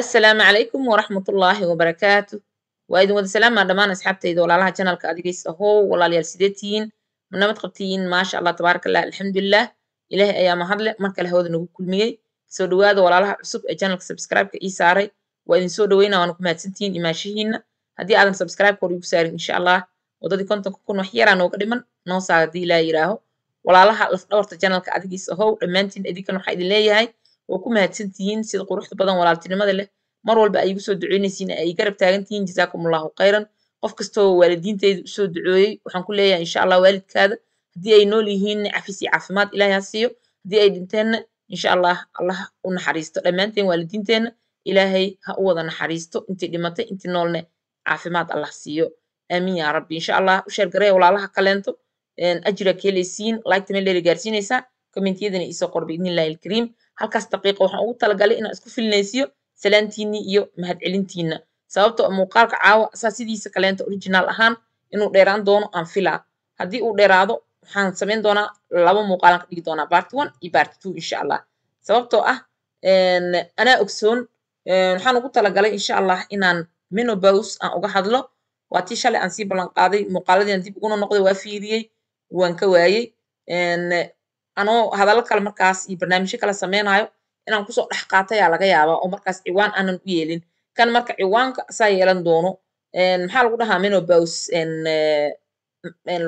assalaamu calaykum waraxmat ullaahi wabarakaatu waa idin wada salaamaa dhammaan asxaabtayda walaalaha janalka adigaysa how walaalayaal sideetihiin manamad qabtiyiin maasha allah tabaaraka alxamdulilah ilaahay ayaa mahadle mar kale hawada nagu kulmiyey soo dhawaada walaalaha cusub ee janalka sabscribe-ka ii saaray waa idin soo dhaweynaa waana ku mahadsantihiin imaanshihiina haddii aadan sabscribe hor igu saarin insha allah waddadii kontonka kun wax yaraa nooga dhiman noo saar haddii ilaa yiraaho walaalaha lafdhabarta janalka adigiisa how dhammaantiin idinkan waxaa idin leeyahay oo ku mahadsantihiin sida quruxda badan walaaltinimada leh mar walba ay igu soo duceynaysiin ay garab taagan tihiin jasaakum khayran qof kastoo waalidiinteeda usoo ducooyey waxaan ku leeyahay insha allah waalidkaada haddii ay nool yihiin cafis iyo caafimaad ilaahay ha siiyo haddii ay dhinteenna insha allah allah u naxariisto dhammaanteen waalidiinteenna ilaahay ha u wada naxariisto intii dhimatay intii noolne caafimaad allah siiyo aamiin yaa rabbi insha allah u sheer walaalaha kaleento ajira keelaysiin lagtama gaarsiinaysaa kommentiyadana isoo qor biidnillahi alkariim halkaas daqiiqa waxaan ugu talagalay inaan isku filinaysiyo salaantiinii iyo mahadcelintiina sababtoo muuqaalka caawa saa sidiisa kaleenta originaal ahaan inuu dheeraan doono aan filaa haddii uu dheeraado waxaan samayn doonaa laba muuqaalaan ka dhigi doonaa bart one iyo bart two insha allah sababtoo ah anaa ogsoon waxaan ugu talagalay insha allah inaan menobose aan uga hadlo waa tii shalay aan sii ballan muuqaaladiian dib uguna noqday waa fiiriyey waan ka waayey anoo hadallo kale markaas iyo barnaamijyo kale sameynayo inaan kusoo dhex qaatayaa laga yaabaa oo markaas ciwaan aanan u yeelin kan marka ciwaanka saa yeelan doono maxaa lagu dhahaa menobos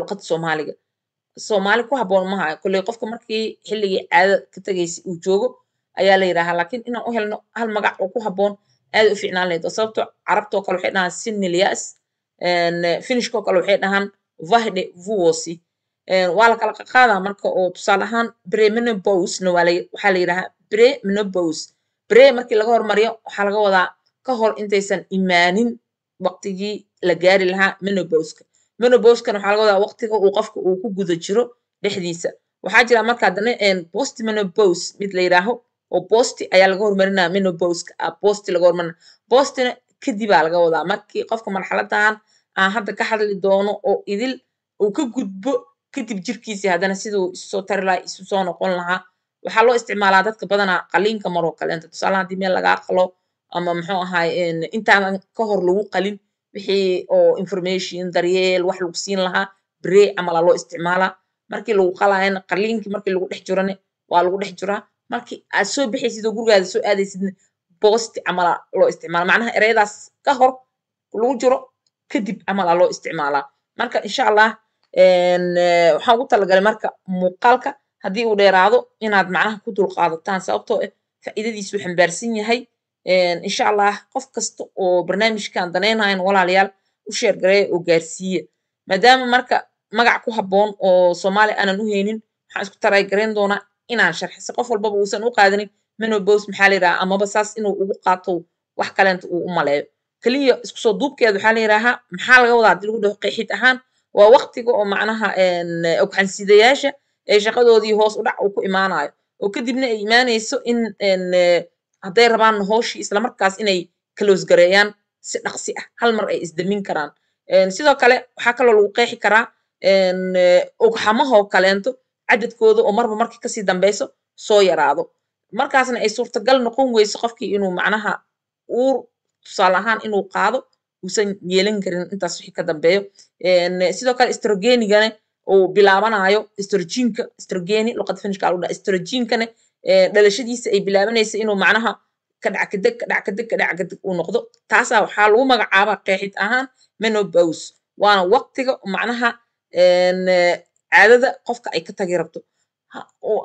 luqada soomaaliga soomaali ku haboon maha kolley qofka markii xilligii caada ka tegaysa uu joogo ayaa la yidhaahaa laakiin inaan u helno hal magac oo ku haboon aada u fiicnaan lahayd sababto carabtoo kale waxay dhahaan sinilias finishkoo kale waxay dhahaan vahde vuosi waa la kala qaqaadaa marka oo tusaale ahaan bremenobosna waxaa la yidhahaa bremenobos bre markii laga hormariyo waxaa laga wadaa ka hor intaysan imaanin waqtigii la gaari lahaa menoboska menoboskana waxaa laga wadaa waqtiga uu qofka uu ku guda jiro dhexdiisa waxaa jira marka haddana bost menobos mid la yidhaaho oo bosti ayaa laga hormarinaa menoboska bosti ah, laga hormarina bostina kadibaa laga wadaa markii qofka marxaladan aan hadda ka hadli doono oo idil uu ka gudbo kadib jirkiisii haddana siduu isusoo tari lahaa isu soo noqon lahaa waxaa loo isticmaalaa dadka badanaa qaliinka maroo kaleenta tusaalahan hadii meel lagaa qalo ama muxuu ahaay intaanan ka hor lagu qalin wixii oo information daryeel wax lagu siin lahaa brey camala loo isticmaalaa markii lagu qalaayana qaliinkii markii lagu dhex jirane waa lagu dhex jiraa markii aad soo baxaysid oo gurigaada soo aadaysidna boosti camala loo isticmaala macnaha ereyadaas ka hor lagu jiro kadib camala loo isticmaalaa marka insha allah Eh, waxaan ugu talagalay marka muuqaalka haddii uu dheeraado inaad macnaha ku dulqaadataan sababtoo ah eh, faa'iidadiisuu xambaarsan yahay insha allah qof kasta oo barnaamijkan danaynayan walaalayaal u sheergareeya oo gaarsiiya maadaama marka magac ku habboon oo soomaali aanan u heynin waxaan isku taraygarayn doonaa inaan sharxisa qof walbaba uusan u qaadanin menobos maxaa la yidhaha amaba saas inuu ugu qaato wax kaleenta uu u maleeyo keliya iskusoo duubkeeda waxaa la yidhaahaa maxaa laga wadaa hadii lagu dhaho qeexid ahaan waa waqtiga oo macnaha ogxansiidayaasha ee shaqadoodii hoos u dhac uu ku imaanayo oo kadibna ay imaanayso in hadday rabaan hooshii islamarkaas inay kaloosgareeyaan si dhaqsi ah hal mar ay isdamin karaan sidoo kale waxaa kaloo lagu qeexi karaa ogxamahoo kaleento cadadkooda oo marba markii kasii dambayso soo yaraado markaasna ay suurtagal noqon weyso qofkii inuu macnaha uur tusaale ahaan inuu qaado usan yeelan karin intaas wixii ka dambeeyo sidoo kale strogenigane uu bilaabanayo stroginka strogeni luqada finishka lagu dhaha stroginkane dhalashadiisa ay bilaabanaysa inuu macnaha kadhackadeg kadhackadeg kadhackadeg uu noqdo taasaa waxaa lagu magacaabaa qeexid ahaan menobause waana waqtiga macnaha caadada qofka ay ka tagi rabto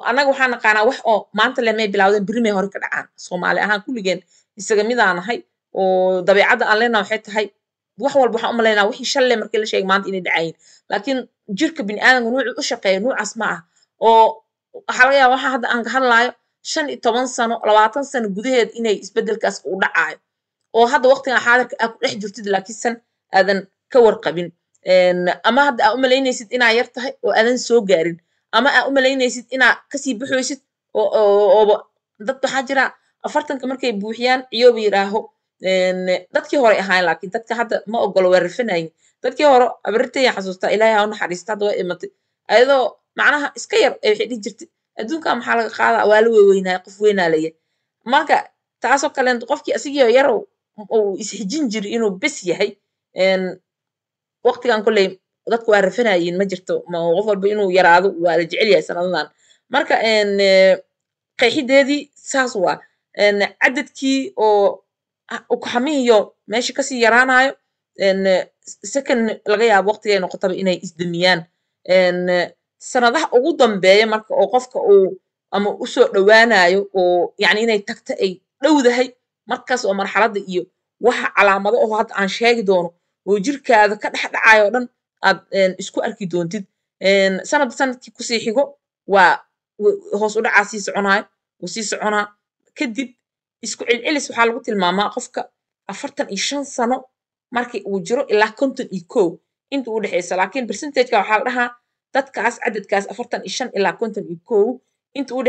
annaga waxaa naqaanaa wax oo maanta lemay bilaawdeen beri hore ka dhacaan soomaali ahaan kulligeen isaga midaan nahay oo dabeecadda aan leenaha waxay tahay wax walba waxaan u wixii shalley markii la sheegay maanta inay dhacayin laakiin jirka bini aadamka nuucuu u shaqeeya nuucaas ma ah oo waxaa laga yaaba waxaa hadda aan ka hadlaayo shan iyo toban sano labaatan sano gudaheed inay isbeddelkaas uu dhacaayo oo hadda waqtigan xaadirka aad ku dhex jirtid laakiin san aadan ka warqabin ama hadda aa u inaa yar tahay oo aadan soo gaarin ama aa u malaynaysid inaa kasii baxoysid ooba dad waxaa jira afartanka markay buuxiyaan ciyooba yidhaaho dadkii horey ahayn laakiin dadka hadda ma ogolo waa rafanayin dadkii hore abarirtaya xasuustaa ilaahay ha unaxariista hadda waa imatay ayadoo macnaha iska yar ay waxay dhihi jirtay adduunka maxaa laga qaadaa waa la weweynaya qof weynaa laye marka taasoo kale qofkii asigii yarow uu isxijin jiri inuu bes yahay waqtigan kolley dadku waa rafanayiin ma jirto qof walba inuu yaraado waa la jecel sanadadan marka qeexideedii saas waa cadadkii oo Ah, ukaxamihiyo meeshii kasii yaraanayo second laga yaabo waqtigay noqotaba inay isdumiyaan sanadaha ugu dambeeya marka oo qofka uu ama usoo dhowaanayo oo yani inay tagta ay dhowdahay markaas oo marxaladda iyo waxa calaamado oo hadda aan sheegi doono oo jirkaada ka dhex dhacayo o dhan aad isku arki doontid sanad sanadkii kusii xigo waa hoos u dhacaa sii soconaayo uu sii soconaa kadib isku cilcilis waxaa lagu tilmaamaa qofka afartan iyo shan sano markii uu jiro ilaa konton iyo ko inta u dhexeysa percentageka waxaa la dhahaa dadkaas cadadkaas afartan iyo shan ilaa konton iyo ko inta u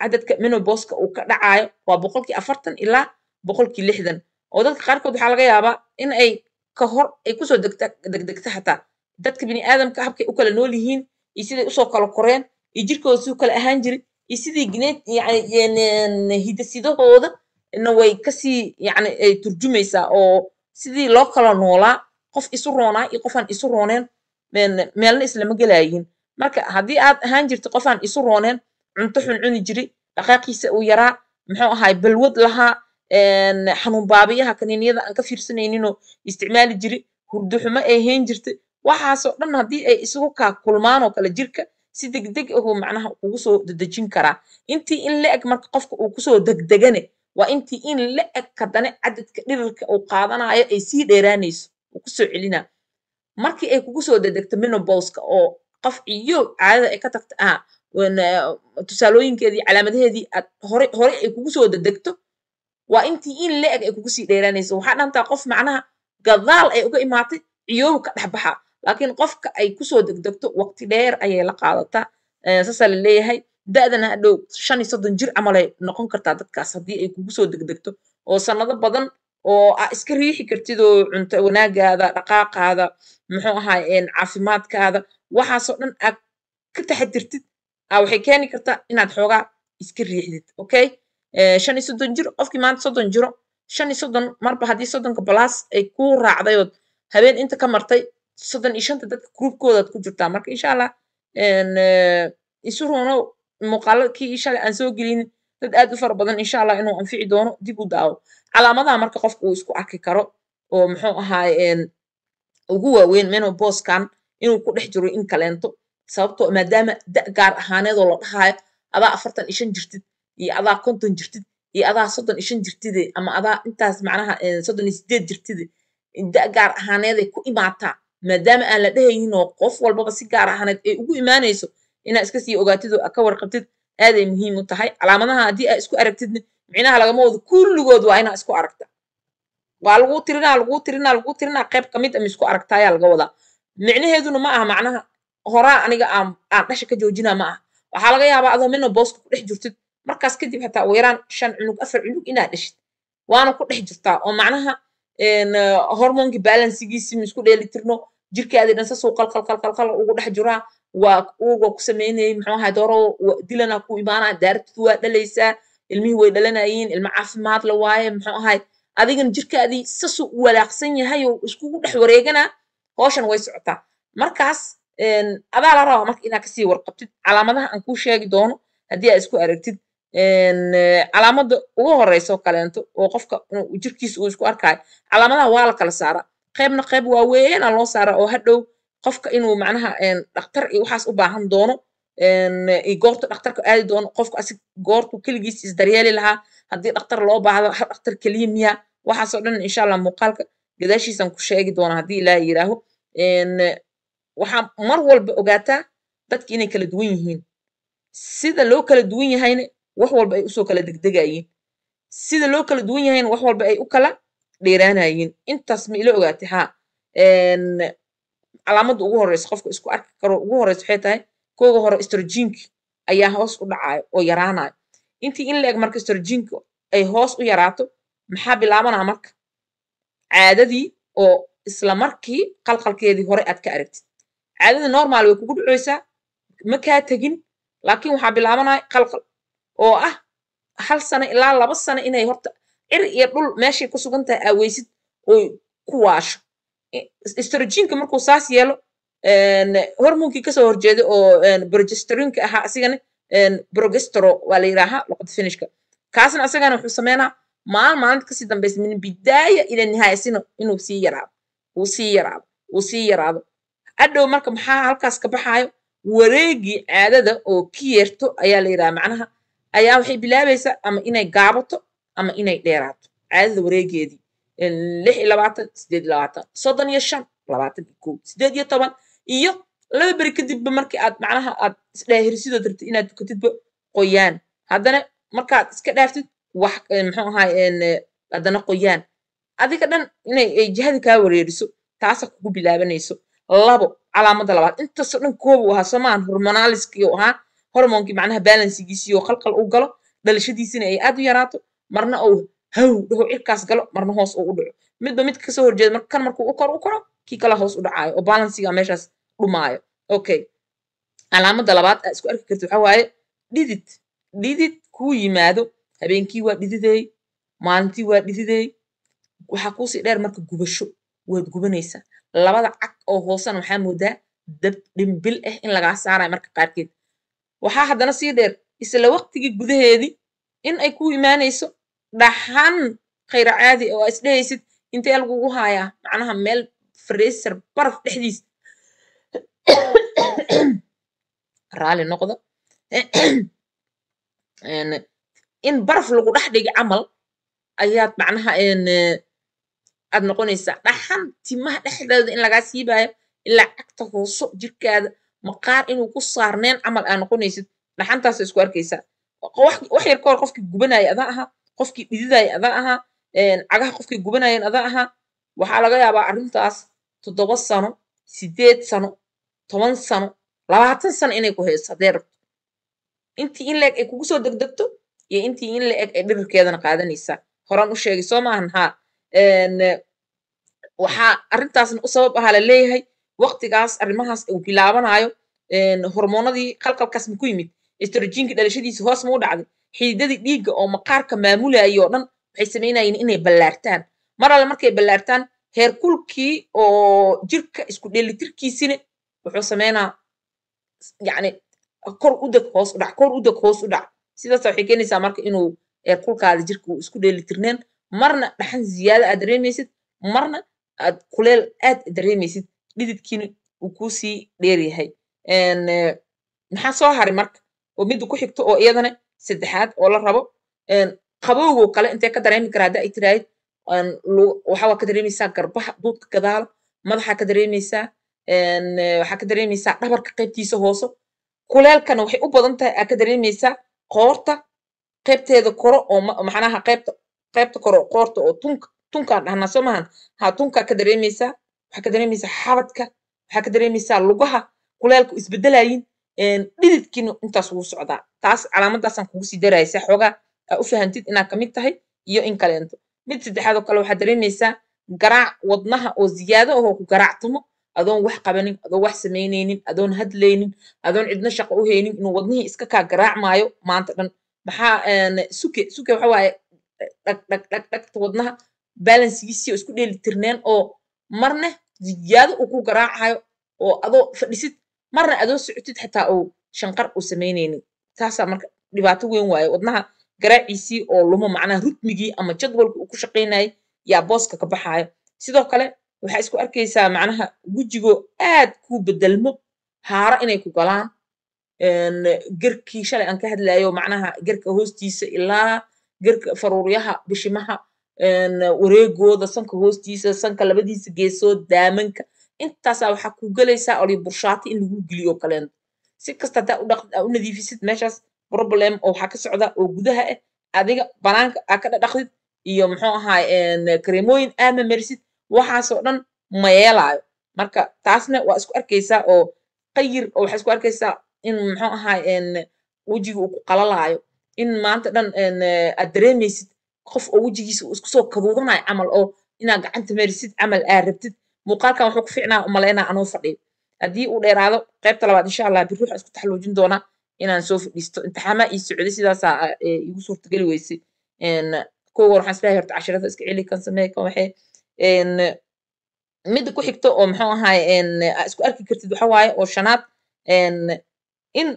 cadadka minoboska uu ka dhacaayo waa boqolkii afartan ilaa boqolkii lixdan oo dadka qaarkood waxaa laga yaabaa in ay ka hor ay kusoo degdegto xataa dadka bini aadamka habkay u kala nool yihiin iyo siday usoo kala koreen iyo jirkooda siduu kala ahaan jiray sidii gine hidasidahooda na way kasii yani ay turjumaysaa oo sidii loo kala noolaa qof isu roonaa iyo qofaan isu rooneen meelna islama gelaayiin marka haddii aad ahaan jirta qofaan isu rooneen cunto xun cuni jiri dhaqaaqiisa uu yaraa muxuu ahaay balwad lahaa xanuun baabiyaha kaniiniyada aan ka fiirsanayninoo isticmaali jiri hurdo xumo ay hayn jirta waxaasoo dhan haddii ay isugu kaa kulmaanoo kale jirka si degdeg ahoo macnaha kugu soo dedejin karaa intii in la eg marka qofka uu kusoo degdegane waa intii in la eg haddana cadadka dhirirka uu qaadanayo ay sii dheeraanayso uu kusoo celinaa markii ay kugu dedegto minobolska oo qof iyo caadada ay ka tagta aha uh, tusaalooyinkeedii calaamadaheedii aad horey ay kugu dedegto waa intii in la eg ay kugu sii dheeraanayso waxaa dhantaa qof macnaha gadaal ay uga imaatay ciyoobu ka dhexbaxaa laakiin qofka ay kusoo degdegto waqti dheer ayay la qaadataa saasaa la leeyahay da'dana hadhow shan iyo soddon jir camalay noqon kartaa dadkaas haddii ay kugu soo degdegto oo sannado badan oo aa iska riixi kartid oo cunto wanaagaada dhaqaaqaada muxuu ahaa caafimaadkaada waxaasoo dhan aad ka taxadirtid waxay keeni kartaa inaad xoogaa iska riixdid okay shan iyo soddon jir qofkii maanta soddon jiro shan iyo soddon marba haddii soddonka balaas ay kuu raacdayood habeen inta ka martay soddon iyo shanta dadka groupkoodaad ku jirtaa marka inshaalla isurunow muuqaala kii shalay aan soo gelin dad aad u fara badan insha allah inuu anfici doono dib u daawo calaamadaha marka qofka uu isku arki karo oo muxuu ahaay ugu waaweyn menobooskan inuu ku dhex jiro in kaleento sababtoo maadaama da gaar ahaaneedoo la dhahaayo adaa afartan iyo jirtid iyo adaa konton jirtid iyo adaa soddon iyo shan jirtide ama adaa intaas macnaha soddon iyo sideed jirtide da gaar ahaaneeday ku imaataa maadaama aan la dhehaynin oo qof walbaba si gaar ahaneed ah ay ugu imaanayso inaad iska sii ogaatid aad ka warqabtid aaday muhiim u tahay calaamadaha haddii aad isku aragtidna micnaha lagama wado kulligood waa inaa isku aragta waa laguu tirinaa laguu tirinaa laguu tirinaa qayb ka mid ah a misku aragtaayaa laga wadaa micnaheeduna ma aha macnaha horaa aniga aan aan dhasha ka joojinaa ma aha waxaa laga yaabaa adoo menobooska ku dhex jirtid markaas kadib xataa ugu yaraan shan cunug afar cunug inaad dhashid waana ku dhex jirtaa oo macnaha hormonkii balansigiisii misku dheeli tirno jirkaadii dhan sasuu qalqalqalqalqal ugu dhex jiraa waa uuga ku samaynayay muxuu ahayd dilana ku imaanaa daartidu waa dhalaysaa ilmihii way dhalanayiin ilmo caafimaad la waaye muxuu ahayd adigana jirkaadii sasuu u walaaqsan yahay oo iskugu dhex wareeganaa hooshan way socotaa markaas adaa la rabaa marka inaad kasii warqabtid calaamadaha aan kuu sheegi doono haddii aad isku aragtid calaamada ugu horeysa kaleento oo qofka jirkiisa uu isku arkaayo calaamadaha waa la kala saaraa qaybna qayb waaweena loo saaraa oo hadhow qofka inuu manaha dhaktar iyo waxaas u baahan doono goortu dhaktarka aadi doono qofku asig goortu keligiis isdaryeeli lahaa haddii dhaktar loo baahdo ha dhaktar keliya miya waxaasoo dhan insha allah muuqaalka gadaashiisan ku sheegi doona haddii ilaaha yiraaho waxaa mar walba ogaataa dadki inay kala duwan yihiin sida loo kala duwan yahayna wax walba ay usoo kala degdegayiin sida loo kala duwan yahayna wax walba ay u kala dheeraanayin intaas ma ila ogaatay ha calaamadda ugu horeysa qofka isku arki karo ugu horeysa waxay tahay kooga hore strojiinki ayaa hoos u dhacaayo oo yaraanayo intii in la-eg marka strojiinki ay hoos u yaraato maxaa bilaabanaa marka caadadii oo isla markii qalqalkeedii hore aad ka aragtid caadada normal way kugu dhacoysaa ma kaa tegin laakiin waxaa bilaabanaya qalqal oo ah hal sano ilaa laba sano inay horta cir iyo dhul meeshay ku sugantaha aaweysid oy ku waasho strojinka markuu saas yeelo hormonkii kasoo horjeeda oo brogesterinka ahaa asigana brogestro waa la yidhaahaa luqada finishka kaasna asagana wuxuu sameynaa maal maalinta kasii dambaysa min bidaaya ila nihaaya inuu sii yaraado uu sii yaraado uu sii yaraado adhow marka maxaa halkaas ka baxaayo wareegii caadada oo ki yeerto ayaa la yidhaha macnaha ayaa waxay bilaabaysaa ama inay gaabato ama inay dheeraato caadada wareegeedii lix iyo labaatan sideed iyo labaatan soddon iyo shan labaatan iyo kow sideed iyo toban iyo laba beri kadibba markii aad macnaha aad isdhaahirsidood rabtid inaad dukatidba qoyaan haddana markaad iska dhaaftid wax muxuu ahaay haddana qoyaan adiga dhan inay ay jihada kaa wareeriso taasa kugu bilaabanayso labo calaamadda labaad intaasoo dhan koobu ahaa soomaan hormonaaliskii oo ahaa hormoonkii macnaha balansigiisii oo qalqal u galo dhalashadiisina ay aad u yaraato marna ou haw dhaho cirkaas galo marna hoos uu u dhaco midba midka kasoo horjeeda marka kan markuu u kor u koro kii kala hoos u dhacaayo oo balansiga meeshaas dhumaayo okay calaamadda labaad aa isku arki karta waxa waaye dhidid dhidid kuu yimaado habeenkii waa dhidideey maalintii waa dhidideey waxaa kuusii dheer marka gubasho waad gubanaysaa labada cag oo hoosana waxaa moodaa dab dhimbil ah in lagaa saarayo marka qaarkeed waxaa haddana sii dheer isla waqtigii gudaheedii in ay ku imaanayso dhaxan khayra caadi oo aa intee lagugu haayaa macnaha meel freeser baraf dhexdiis raali noqdo in baraf lagu dhex dhigi camal ayaad macnaha aad noqonaysaa dhaxan timaha dhexdooda in lagaa siibayo ilaa cagta hooso jirkaada maqaar inuu ku saarneen camal aad noqonaysid dhaxantaasa isku arkaysaa wax yar ka hor qofkii gubanaya adaa ahaa qofkii dhididaaya ada ahaa cagaha qofkii gubanayan adaa ahaa waxaa laga yaabaa arintaas toddoba sano sideed sano toban sano labaatan sano inay ku hayso haddee rabto intii in la-eg ay kugu soo degdegto iyo intii in la-eg ay dhirarkeedana qaadanaysaa horaan u sheegay soo maahan haa waxaa arrintaasna u sabab ahaa la leeyahay waqtigaas arrimahaas uu bilaabanaayo hormoonadii qalqalkaas ma ku yimid estrojinkii dhalashadiisa hoos ma u dhacday xiidadii dhiigga oo maqaarka maamulaya oo dhan waxay samaynayeen inay ballaartaan mar alle markay ballaartaan heerkulkii oo jirka isku dheelitirkiisina wuxuu sameynaa yani kor udeg hoos u dhac kor udeg hoos u dhac sidaasa waxay keenaysaa marka inuu heerkulkaada jirka uu isku dheelitirneen marna dhaxan ziyaada aad dareemaysid marna aad kuleel aad dareemaysid dhididkiina uu kuusii dheeryahay maxaa soo haray marka oo midda ku xigto oo iyadana saddexaad oo la rabo qabowgo kale intee ka dareemi kara hadda ay tiraahid waxaa ka dareemaysaa garbaha duudka gadaala madaxaa ka dareemaysaa waxaa ka dareemaysaa dhabarka qaybtiisa hoose kuleelkana waxay u badan tahay aa ka dareemeysaa qoorta qaybteeda koro oo macnaha qaybta qaybta koro qoorta oo tunka tunkaan dhahnaa soo maahan tunkaa ka dareemaysaa waxaa ka dareemaysaa xabadka waxaa ka dareemaysaa lugaha kuleelku isbedelayin dhididkiinu intaas ugu socdaa taas calaamadaasaan kugu sii daraysa xoogaa aa u fahantid inaad kamid tahay iyo in kaleento mid saddexaad oo kale waxaad dareemaysaa garaac wadnaha oo ziyaado ahoo ku garaactamo adoon wax qabanin adoon wax samaynaynin adoon hadlaynin adoon cidna shaqo u haynin inuu wadnihii iska kaa garaacmaayo maanta dhan maxaa suke suke waxa waaye dhagdhagdhagdhagta wadnaha balansigiisii oo isku dheeli tirneen oo marne ziyaado uu ku garaacayo oo adoo fadhisid marna adoo socotid xataa uu shanqar uu samaynaynin taasaa marka dhibaato weyn waaye wadnaha garaaciisii oo lumo macnaha rutmigii ama jadwalka uu ku shaqaynayay yaa booska ka baxaayo sidoo kale waxaa isku arkaysaa macnaha gujigoo aad kuu bedelmo haaro inay ku galaan gerkii shalay aan ka hadlayo macnaha gerka hoostiisa ilaa gerka faruuryaha bishimaha wareegooda sanka hoostiisa sanka labadiisa geesood daamanka intaasaa ah waxaa ku gelaysaa oli burshaati in lagu geliyo kaleeno si kasta hadaa u nadiifisid meeshaas problem oo waxaa ka socda oo gudaha ah adiga banaanka aa ka dhadhaqdid iyo muxuu ahaay kareemooyin aama marisid waxaasoo dhan ma yeelaayo marka taasna waa isku arkaysaa oo qayir oo waxaa isku arkaysaa in muxuu ahaay wejiga uu ku qalalaayo in maanta dhan aad dareemaysid qof oo wejigiisa uu isku soo kaduudanayo camal oo inaad gacanta marisid camal aa rabtid muuqaalkan wuxuu ku fiicnaa umalaynaa anoo fadhiyo haddii uu dheeraado qaybta labaad insha allah birruux isku taxluujin doona inaan soo fadhiisto imtixaamaa ii socday sidaasaa igu suurtageli weysay kowan waxaan islahay horta cashirada iska celi kan samee kan waxee midda ku xigta oo muxuu ahaay isku arki kartid waxa waaye oo shanaad in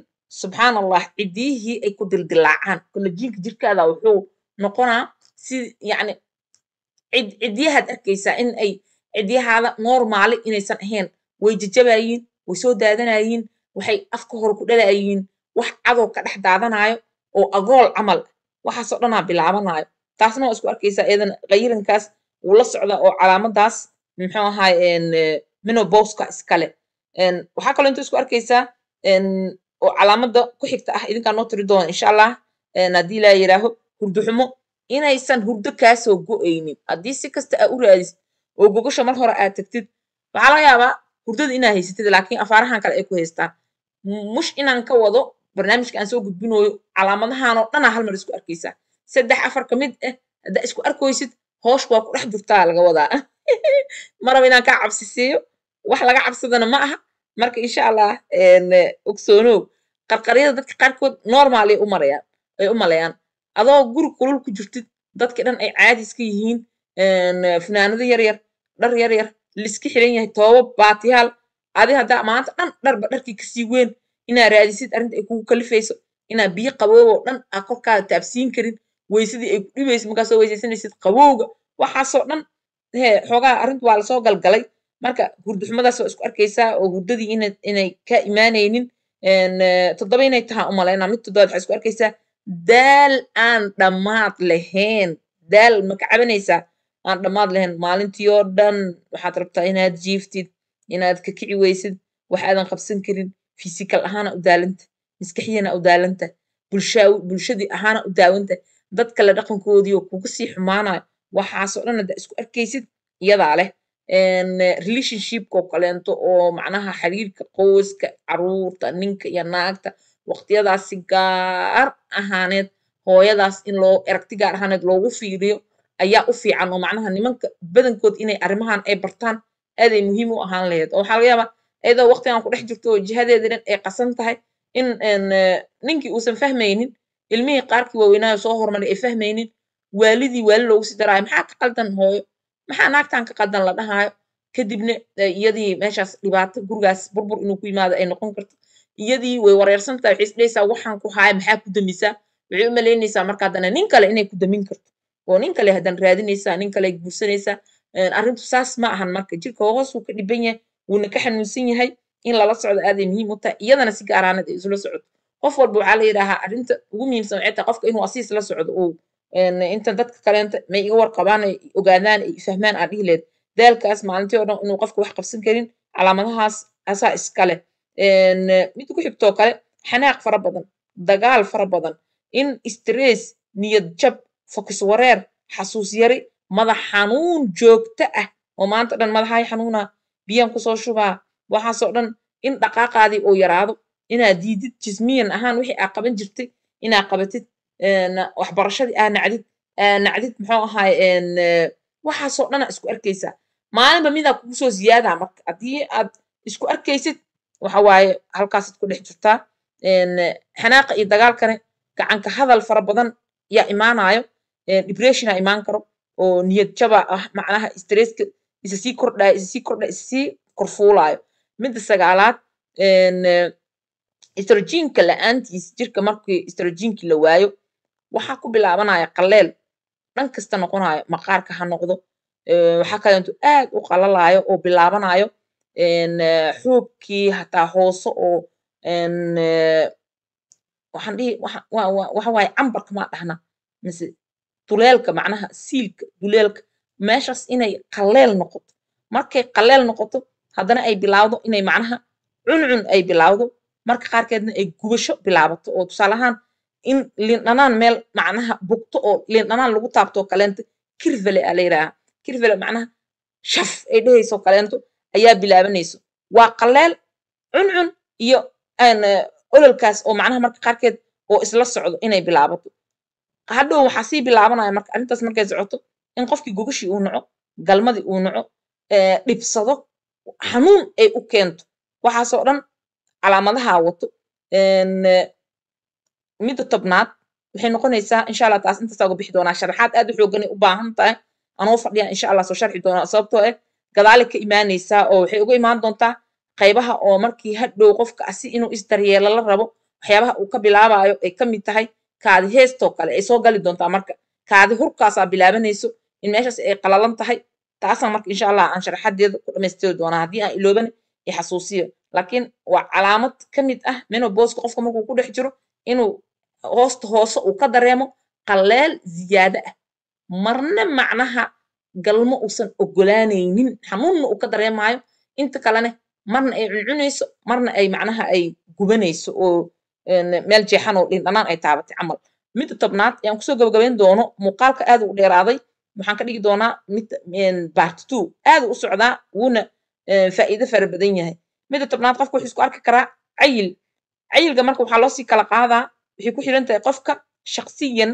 subxaan allah ciddiyihii ay ku dildilaacaan kolajiinka jirkaada wuxuu noqonaa si yacni cid ciddiyahaad arkaysaa in ay cidiyahaada normaali inaysan ahayn way jajabayiin way soo daadanayiin waxay afka hore ku dhalayiin wax cadow ka dhex daadanayo oo agool camal waxaasoo dhanaa bilaabanayo taasna waa isku arkaysaa eedan kayirankaas wuu la oo calaamadaas muxuu ahaay minobowska iskale waxaa kaloo inta isku arkaysaa oo calaamada ku xigta ah idinkaa noo tiri doona insha allah haddii laa yidhaaho hurdo xumo inaysan hurdo kaasoo go'aynin haddii si kasta aa u raadisid oo gogasha mar hore aad tagtid waxaa laga yaabaa hurdada inaa haysatid laakiin afaarahan kale ay ku haystaan mush inaan ka wado barnaamijka aan soo gudbinooyo calaamadahanoo dhanaa hal mar isku arkaysaa saddex afar ka mid ah eh, haddaa isku arkoysid hoosh waa ku dhex durtaa laga wadaa maraba inaan kaa cabsisiiyo wax laga cabsadana ma aha marka insha allah ogsoonoog qarqaryada dadka qaarkood normal ay u malayaan adoo guri kulul ku jirtid dadka dhan ay caadi iska yihiin fanaanado yaryar dhar yar yar liska xiran yahay toobo baatiyaal adi haddaa maanta dhan dharba dharkii kasii weyn inaa raadisid arrinta ay kugu kalifayso inaa biyo qabowoo dhan aa korkaada taabsiin karin weysadii ay ku dhibayso markaasoo weysaysanaysid qabowga waxaasoo dhan he xoogaha waa lasoo galgalay marka hurdaxumadaas isku arkaysaa oo hurdadii inay ka imaanaynin toddoba inay tahaa umalaynaa mid toddobaad waxaa isku arkaysaa daal aan dhammaad lahayn daal ma ka cabanaysaa aan dhammaad lahayn maalintii oo dhan waxaad rabtaa inaad jiiftid inaad ka kici weysid wax aadan qabsan karin fisikal ahaana u daalanta maskaxiyana u daalanta bulshadii ahaana u daawanta dad kale dhaqankoodiio kuga sii xumaanayo waxaasoo dhan haddaa isku arkaysid iyadaa leh relationshipkoo kaleento oo macnaha xiriirka qoyska caruurta ninka iyo naagta waqtiyadaasi gaar ahaaneed hooyadaas in loo aragti gaar ahaaneed loogu fiiriyo ayaa u fiican oo macnaha nimanka badankood inay arrimahan ay bartaan aaday muhiim u ahaan lahayd oo waxaa laga yaabaa ayadoo waqtigan ku dhex jirto oo jihadeeda dhan ay qasan tahay in ninkii uusan fahmaynin ilmihii qaarkii waaweynaayo soo hormaray ay fahmaynin waalidii waali loogu sii daraayo maxaa ka qaldan hooyo maxaa naagtan ka qaldan la dhahaayo kadibna e, iyadii meeshaas dhibaato gurigaas burbur inuu ku yimaado ay noqon karto iyadii way wareersantahay waxay isdhehaysaa waxaan ku haaya maxaa ku damisaa waxay u malaynaysaa markaa dana nin kale inay ku damin karto oo nin kale haddan raadinaysaa nin kale guursanaysaa arrintu saas ma ahan marka jirka hoos wuu ka dhiban yahay wuuna ka xanuunsan yahay in lala socdo aaday muhiim u tahay iyadana si gaaraanad ay isula socoto qof walba waxaa la yidhaahaa arrinta ugu muhiimsan waxay tahay qofka inuu asiis la socdo uu intan dadka kaleenta may iga warqabaan ay ogaadaan ay fahmaan aan dhihi leed daalkaas maalintii oo dhan inuu qofka wax qabsan karin calaamadahaas asaa iskale mid ku xigtoo kale xanaaq fara badan dagaal fara badan in stress niyad jab fokus wareer xasuus yari madax xanuun joogto ah oo maanta dhan madaxay xanuuna biyan kusoo shubaa waxaasoo dhan in dhaqaaqaadii oo yaraado inaad diidid jismiyan ahaan wixii aa qaban jirtay inaa qabatid waxbarashadii aa nacdid nacdid muxuu ahaay waxaasoo dhanaa isku arkaysaa maalinba midaa kugu soo ziyaadaa marka haddii aad isku arkaysid waxa waaye halkaasaad ku dhex jirtaa xanaaqa iyo dagaalkane gacanka hadal fara badan yaa imaanaayo depreshona imaan karo oo niyad jaba ah macnaha stresska isasii kordhayo isasii kordhayo isasii korfuulayo midda sagaalaad istrajiinka la-aantiis jirka markii istrajiinkii la waayo waxaa ku bilaabanaya qaleel dhan kasta noqonayo maqaarka ha noqdo waxaa kaleentu aad u qalalaayo oo bilaabanayo xoobkii hataa hoose oo waxaan dhihi waxa waaye cambarka maa dhahna mise duleelka macnaha siilka duleelka meeshaas inay qaleel noqoto markay qaleel noqoto haddana ay bilaawdo inay macnaha cuncun ay bilaawdo marka qaarkeedna ay gubasho bilaabato oo tusaaleahaan in lindhanaan meel macnaha bugto oo lindhanaan lagu taabtoo kaleento kirvale aa la yidhaahaa kirvale macnaha shaf ay dhehayso kaleento ayaa bilaabanayso waa qaleel cuncun iyo ololkaas oo macnaha marka qaarkeed oo isla socdo inay bilaabato hadhow waxaa sii bilaabanaya marka arrintaas markay socoto in qofkii gogashii uu naco galmadii uu naco dhibsado xanuun ay u keento waxaasoo dhan calaamadahaa wato midda tobnaad waxay noqonaysaa insha alla taas intaas uga doonaa sharaxaad aad u xooganay u baahan tahay anoo fadhiya insha allah soo sharxi doonaa sababtoo ah eh, gadaali ka imaanaysaa oo waxay uga imaan doontaa qaybaha oo markii hadhow qofka asi inuu isdaryeelo la rabo waxyaabaha uu ka bilaabayo ay ka mid tahay kaadi heestoo kale ay soo gali doontaa marka kaadi hurkaasaa bilaabanayso in meeshaas ay qalalan tahay taasaan marka insha allah aan sharaxadeeda ku dhamaystiri doonaa haddii aan iloobana i xasuusiya laakiin waa calaamad ka mid ah menobooska qofka markuu ku dhex jiro inuu hoosta hoose uu ka dareemo qaleel ziyaado ah marna macnaha galmo uusan ogolaanaynin xanuunna uu ka dareemaayo inta kalena marna ay cuncunayso marna ay macnaha ay gubanayso oo meel jeexan oo dhindhanaan ay taabatay camal midda tobnaad ayaan kusoo gabagabayn doono muuqaalka aad u dheeraaday waxaan ka dhigi doonaa mid bart two aad u socdaa wuuna faa'iido fara badan yahay midda tobnaad qofka wuxuu isku arki karaa cayil cayilga marka waxaa loosii kala qaadaa waxay ku xidhan tahay qofka shaksiyan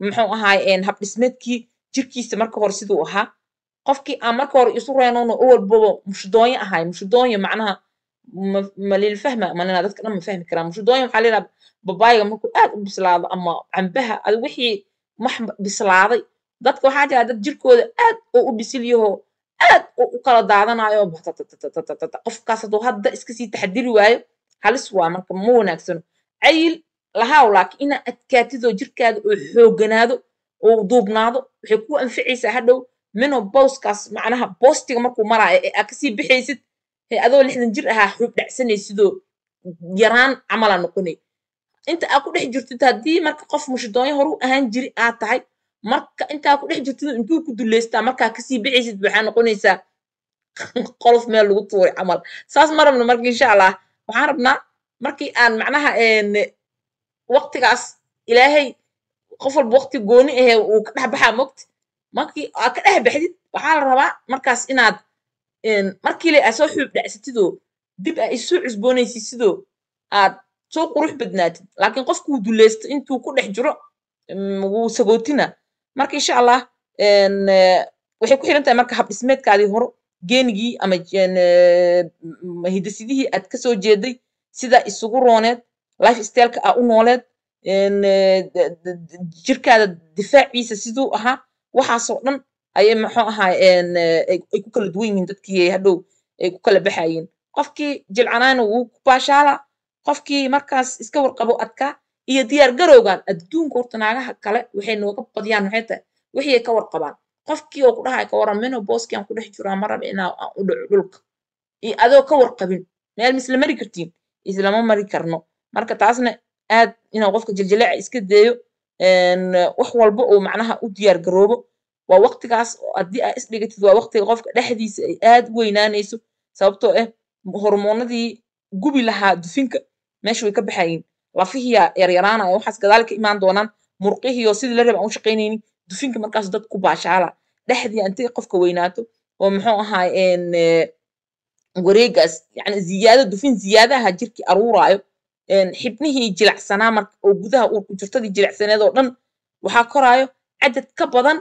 muxuu ahaay habdhismeedkii jirkiisa marka hore siduu ahaa qofkii aan marka hore isu reenono owalbaba mushudoonya ahaay mushudoonya macnaha malila fahma malina dadka dhan ma fahmi karaan mushudooyin waxaa leedaha babaayga markuu aad u bislaado ama cambaha ada wixii max bislaaday dadka waxaa jira dad jirkooda aad oo u bisilyaho aad oo u kala daadanayo qofkaas hadduu hadda iska sii taxadiri waayo halis waa marka ma wanaagsano cayil lahaw laakiin inaa adkaatidoo jirkaada oo xooganaado oo duubnaado waxay kuu anficaysaa hadhow mino bowskaas macnaha boostiga markuu maraayo ee aa kasii bixaysid adoo lixdan jir ahaa xurub dhacsanay sidoo yaraan camalaa noqonay inta aa ku dhex jirtid haddii marka qof mushidoonyo horuu ahaan jiri aa tahay marka intaa ku dhex jirtid intuu ku duleystaa markaa kasii bixaysid waxaa noqonaysaa qolof meel lagu tuuray camal saas ma rabno marka insha allah waxaan rabnaa markii aan macnaha waktigaas ilaahay qof walba wakti gooni ahee uu ka dhex baxaa mogta markii aa ka dhex baxdid waxaa la rabaa markaas inaad markiile aa soo xuub dhacsatidoo dib aa isoo cusboonaysid aad soo qurux badnaatid laakiin qofkuu duleysto intuu ku dhex jiro mm, wuu sagootina marka insha allah eh, waxay ku xiran tahay marka habdhismeedkaadii horo geenigii ama eh, hidasidihii aad kasoo jeeday sidaa isugu rooneed life styleca aa u nooleed eh, jirkaada difaaciisa siduu ahaa waxaasoo dhan ayay maxuu ahaa eh, ay ku kala duwan yihiin dadkii hadhow ay ku kala baxayeen qofkii jilcanaana wuu ku baashaala qofkii markaas iska warqabo adka iyo diyaar garowgan adduunka horta naagaha kale waxay nooga badiyaan maxay tahay wixii ka warqabaan qofkii oo ku dhahay ka waran mino ku dhex jiraa ma raba inaa aan u dhaco dhulka iyo adoo ka warqabin meel misla mari kartiin islama mari karno marka taasna aad inuu qofka jiljileeca iska deeyo wax walba uu macnaha u diyaar garoobo waa waqtigaas haddii aa isdhigatid waa waqtiga qofka dhexdiisa ay aad u weynaanayso sababtoo ah eh, hormoonadii gubi lahaa dufinka meesha way ka baxayiin lafihiyaa yaryaraanaya waxaas gadaal ka imaan doonaan murqihiioo sidii la rab aan u shaqaynaynin dufinka markaas dad ku baashaala dhexdii intay qofka weynaato oo muxuu ahaa wareegaas yani ziyaado dufin ziyaadaha jirkii aruuraayo xibnihii jilacsanaa marka oo gudaha uurku jirtadii jilacsaneed oo dhan waxaa koraayo cadad ka badan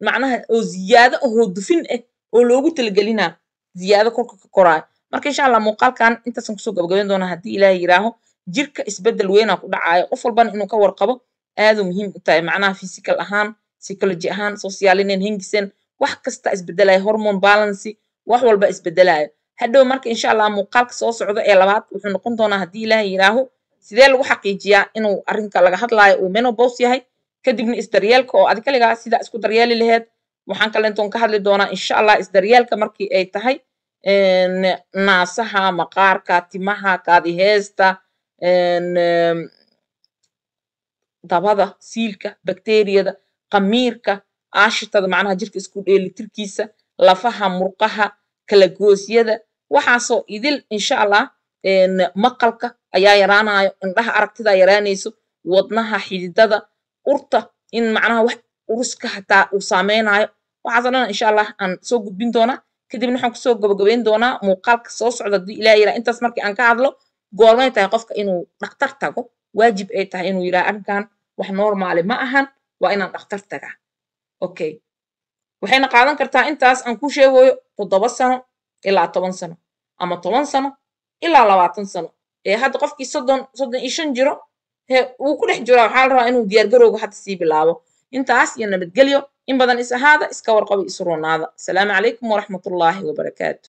macnaha oo ziyaado ahoo dufin ah eh oo loogu talagelinaa ziyaado kolka ka koraay marka insha allah muuqaalkan intaasaan kusoo gabagabeyn doonaa haddii ilaahay yiraaho jirka isbeddel weynaa ku dhacaayo qof walbana inuu ka warqabo aaduu muhiim u tahay macnaha physical ahaan psychology ahaan socialinen hengisen wax kasta isbeddelayo hormone balancy wax walba isbeddelayo hadhow marka insha allah muuqaalka soo socdo ee labaad wuxuu noqon doonaa haddii ilaahay yiraaho sidee lagu xaqiijiyaa inuu arrinka laga hadlaayo uu menopause yahay kadibna isdaryeelka oo adi sidaa isku daryeeli laheed waxaan kalentoon ka hadli doonaa insha allah isdaryeelka markii ay tahay naasaha maqaarka timaha kaadiheesta dabada siilka bakteriyada kamiirka aashitada macnaha jirka isku dheelitirkiisa lafaha murqaha kalagoosyada waxaasoo idil insha allah maqalka ayaa yaraanayo indhaha aragtidaa yaraanayso wadnaha xididada urta in macnaha wax uruska hataa uu saameynaayo waxaasoo dhan insha allah aan soo gudbin doonaa kadibna waxaan kusoo gabagabayn doonaa muuqaalka soo socda haddii ilaa yiraa intaas markii aan ka hadlo goormay tahay qofka inuu dhaktar tago waajib ay tahay inuu yiraa arrinkan wax normaali ma ahan waa inaan dhaktar tagaa okay waxayna qaadan kartaa intaas aan ku sheegooyo toddoba sano ilaa toban sano ama toban sano ilaa labaatan sano ee hadda qofkii soddon soddon iyo shan jiro wuu ku dhex jiraa waxaa la rabaa inuu diyaargarowga hadda sii bilaabo intaas iyo nabadgelyo in badan is ahaada iska warqaba isu runaada asalaamu calaykum waraxmatullaahi wabarakaatu